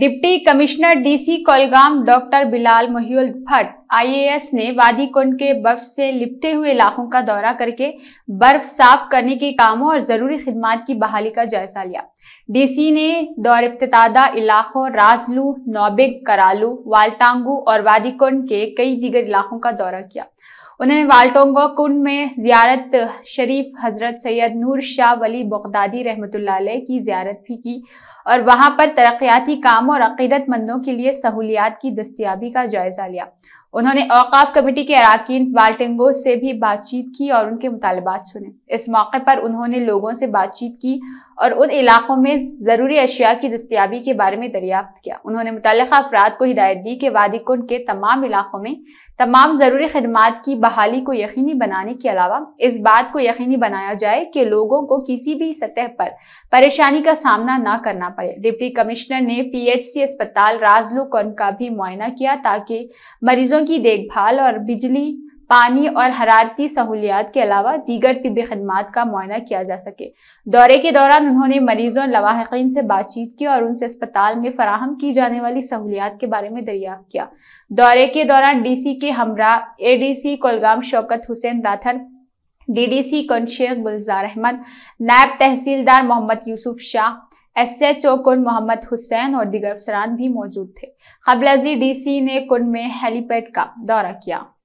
deputy commissioner DC Kulgam doctor Bilal Mohal Bhat IAS ने वादी कुंड के बर्फ से लिपटे हुए इलाकों का दौरा करके बर्फ साफ करने के कामों और जरूरी खिदमत की बहाली का जायजा लिया डीसी ने दौर इफ्तदा इलाकों राजलू नौबिग करालू वालटांगू और वादी कुंड के कई दीगर इलाकों का दौरा किया उन्होंने वालटोंगो कुंड में जियारत शरीफ हजरत सैयद नूर शाह वली बगदादी रहमतुल्लाह की जियारत भी की और वहाँ पर तरक्याती काम और अकीदतमंदों के लिए सहूलियात की दस्तियाबी का जायज़ा लिया उन्होंने औकाफ कमेटी के अरकान बाल्टेंगो से भी बातचीत की और उनके मुतालबात सुने इस मौके पर उन्होंने लोगों से बातचीत की और उन इलाकों में ज़रूरी अशिया की दस्तियाबी के बारे में दरियाफ्त किया उन्होंने मुतल अफराद को हिदायत दी कि वादी कुंड के तमाम इलाकों में तमाम ज़रूरी खदमात की बहाली को यकीनी बनाने के अलावा इस बात को यकीनी बनाया जाए कि लोगों को किसी भी सतह पर परेशानी का सामना ना करना पड़े डिप्टी कमिश्नर ने पी एच सी अस्पताल राजलू कुंड का भी मुआयना किया ताकि मरीजों मरीजों की देखभाल और बिजली पानी और हरारती सहूलियात के अलावा दीगर तबी खदमात का मुआयना किया जा सके दौरे के दौरान उन्होंने मरीजों और लवाहकिन से बातचीत की और उनसे अस्पताल में फराहम की जाने वाली सहूलियात के बारे में दरियाफ्त किया दौरे के दौरान डी सी के हमरा A D C Kulgam Shaukat Hussain Rather D D C कंशेख गुलजार अहमद नायब tehsildar Mohammad Yusuf Shah S H O Kund Mohammad Hussain और दिगर अफसरान भी मौजूद थे हबलाजी डी सी ने कुंड में हेलीपैड का दौरा किया